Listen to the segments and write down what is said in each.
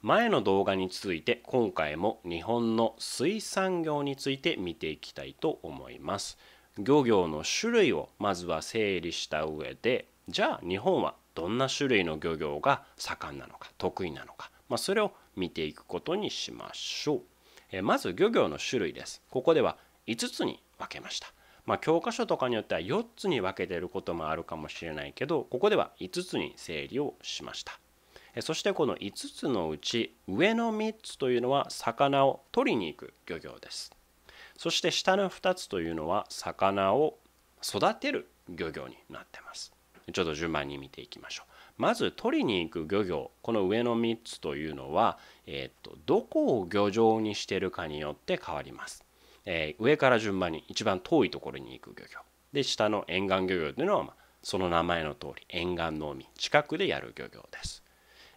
前の動画に続いて今回も日本の水産業について見ていきたいと思います。漁業の種類をまずは整理した上でじゃあ日本はどんな種類の漁業が盛んなのか得意なのか、まあ、それを見ていくことにしましょう。えまず漁業の種類です。ここでは5つに分けました。まあ、教科書とかによっては4つに分けてることもあるかもしれないけどここでは5つに整理をしました。そしてこの5つのうち上の3つというのは魚を取りに行く漁業ですそして下の2つというのは魚を育てる漁業になってますちょっと順番に見ていきましょうまず取りに行く漁業この上の3つというのは、えー、とどこを漁場にしてるかによって変わります、えー、上から順番に一番遠いところに行く漁業で下の沿岸漁業というのは、まあ、その名前の通り沿岸の海近くでやる漁業です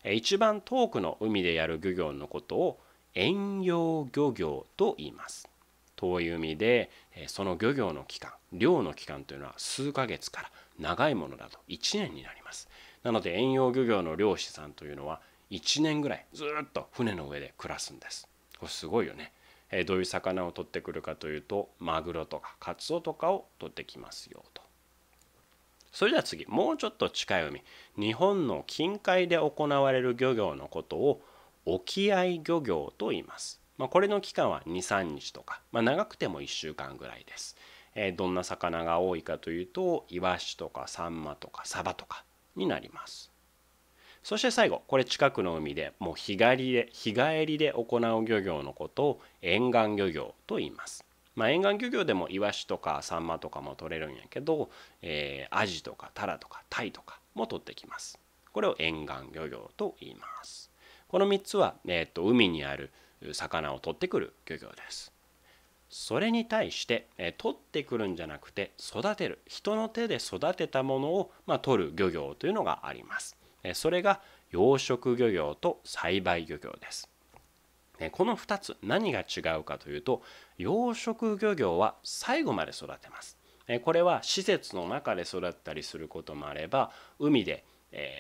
一番遠くの海でやる漁業のことを遠洋漁業と言います遠い海でその漁業の期間漁の期間というのは数ヶ月から長いものだと1年になりますなので遠洋漁業の漁師さんというのは1年ぐらいずっと船の上で暮らすんですこれすごいよねどういう魚を取ってくるかというとマグロとかカツオとかを取ってきますよとそれでは次もうちょっと近い海日本の近海で行われる漁業のことを沖合漁業と言います、まあ、これの期間は23日とか、まあ、長くても1週間ぐらいです、えー、どんな魚が多いかというとイワシとかサンマとかサバとかになりますそして最後これ近くの海でもう日帰りで日帰りで行う漁業のことを沿岸漁業と言いますまあ、沿岸漁業でもイワシとかサンマとかも取れるんやけど、えー、アジとかタラとかタイとかも取ってきます。これを沿岸漁業と言います。この3つは、えー、っと海にある魚を取ってくる漁業です。それに対して、えー、取ってくるんじゃなくて育てる人の手で育てたものを、まあ、取る漁業というのがあります。えー、それが養殖漁業と栽培漁業です。この2つ何が違うかというと養殖漁業は最後まで育てますこれは施設の中で育ったりすることもあれば海で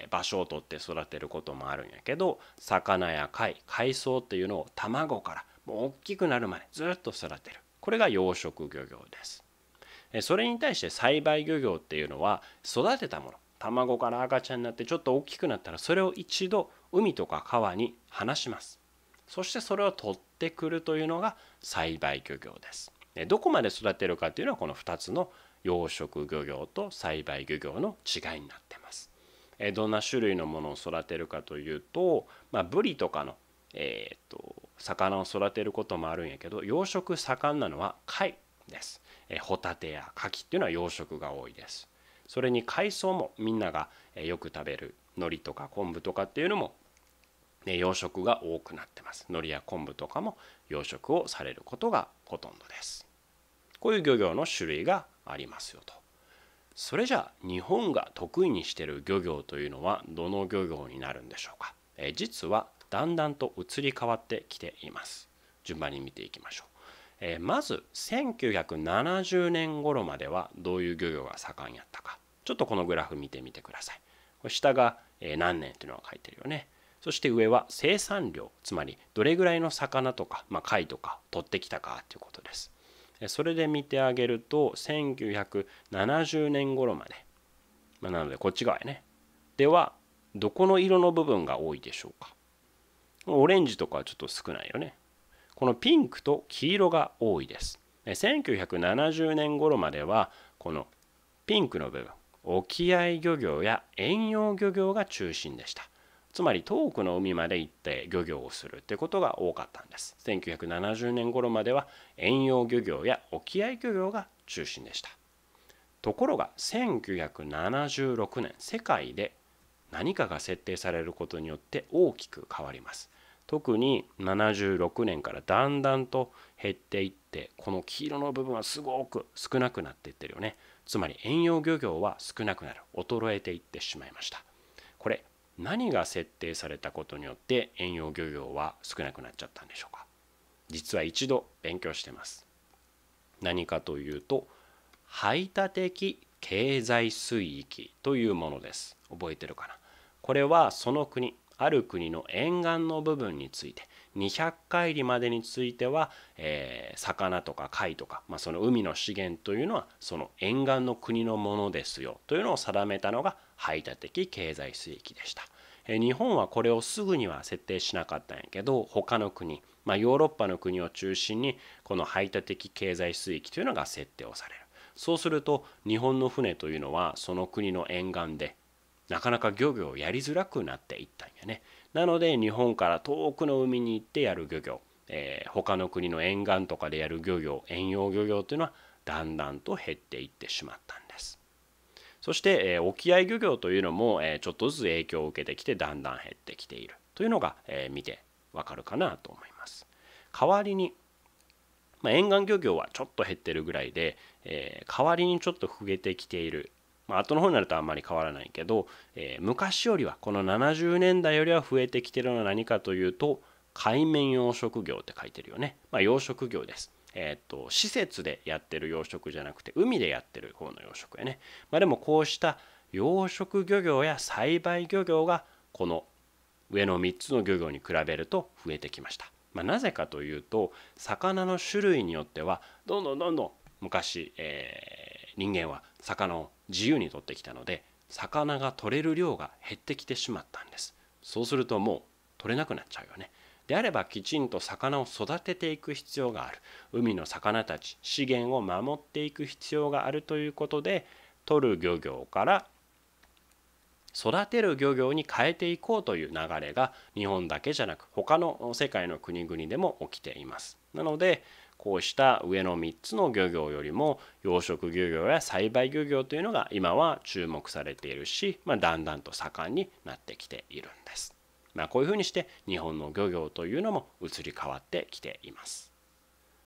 場所を取って育てることもあるんやけど魚や貝海藻っていうのを卵からもう大きくなるまでずっと育てるこれが養殖漁業ですそれに対して栽培漁業っていうのは育てたもの卵から赤ちゃんになってちょっと大きくなったらそれを一度海とか川に放しますそしてそれを取ってくるというのが栽培漁業です。どこまで育てるかというのはこの2つの養殖漁業と栽培漁業の違いになってます。どんな種類のものを育てるかというと、まあ、ブリとかの、えー、っと魚を育てることもあるんやけど養殖盛んなのは貝です。えホタテやカキっていうのは養殖が多いです。それに海藻もみんながよく食べる海苔とか昆布とかっていうのも養殖が多くなってます海苔や昆布とかも養殖をされることがほとんどですこういう漁業の種類がありますよとそれじゃあ日本が得意にしてる漁業というのはどの漁業になるんでしょうかえ実はだんだんと移り変わってきています順番に見ていきましょうえまず1970年頃まではどういう漁業が盛んやったかちょっとこのグラフ見てみてください下が何年というのが書いてるよねそして上は生産量つまりどれぐらいの魚とか、まあ、貝とか取ってきたかということですそれで見てあげると1970年頃まで、まあ、なのでこっち側やねではどこの色の部分が多いでしょうかオレンジとかはちょっと少ないよねこのピンクと黄色が多いです1970年頃まではこのピンクの部分沖合漁業や遠洋漁業が中心でしたつまり遠くの海まで行って漁業をするってことが多かったんです1970年頃までは遠洋漁業や沖合漁業が中心でしたところが1976年世界で何かが設定されることによって大きく変わります特に76年からだんだんと減っていってこの黄色の部分はすごく少なくなっていってるよねつまり遠洋漁業は少なくなる衰えていってしまいましたこれ何が設定されたことによって遠洋漁業は少なくなっちゃったんでしょうか実は一度勉強してます何かというと排他的経済水域というものです覚えてるかなこれはその国ある国の沿岸の部分について200海里までについては、えー、魚とか貝とか、まあ、その海の資源というのはその沿岸の国のものですよというのを定めたのが排他的経済水域でした日本はこれをすぐには設定しなかったんやけど他の国、まあ、ヨーロッパの国を中心にこの排他的経済水域というのが設定をされるそうすると日本の船というのはその国の沿岸でなかなか漁業をやりづらくなっていったんやねなので日本から遠くの海に行ってやる漁業、えー、他の国の沿岸とかでやる漁業遠洋漁業というのはだんだんと減っていってしまったそして、え沖合漁業というのも、えちょっとずつ影響を受けてきてだんだん減ってきているというのが、え見てわかるかなと思います代わりに、まあ、沿岸漁業はちょっと減ってるぐらいで、え代わりにちょっと増えてきているまあ、後の方になるとあんまり変わらないけど、えー、昔よりはこの70年代よりは増えてきてるのは何かというと海面養殖業って書いてるよね、まあ、養殖業ですえっ、ー、と、施設でやってる養殖じゃなくて、海でやってる方の養殖やね。まあ、でもこうした養殖漁業や栽培漁業が、この上の3つの漁業に比べると増えてきました。まあ、なぜかというと、魚の種類によっては、どんどんどんどん昔、えー、人間は魚を自由に取ってきたので、魚が取れる量が減ってきてしまったんです。そうするともう取れなくなっちゃうよね。であればきちんと魚を育てていく必要がある海の魚たち資源を守っていく必要があるということで取る漁業から育てる漁業に変えていこうという流れが日本だけじゃなく他の世界の国々でも起きています。なのでこうした上の3つの漁業よりも養殖漁業や栽培漁業というのが今は注目されているし、まあ、だんだんと盛んになってきているんです。まあ、こういうふうにして日本の漁業というのも移り変わってきています。